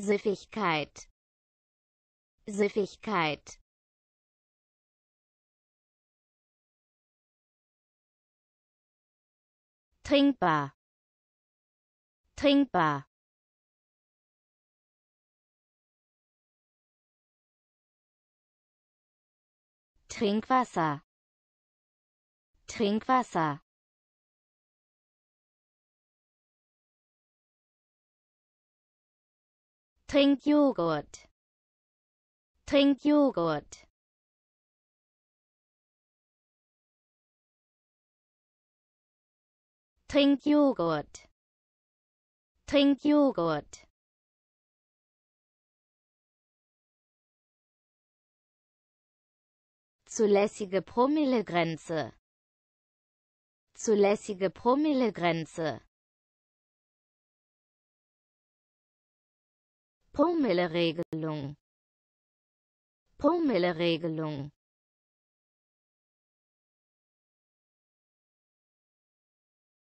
Siffigkeit Siffigkeit Trinkbar Trinkbar Trinkwasser Trinkwasser Trink Joghurt. Trink Joghurt. Trink Joghurt. Trink Joghurt. Zulässige Promillegrenze. Zulässige Promillegrenze. Promille-Regelung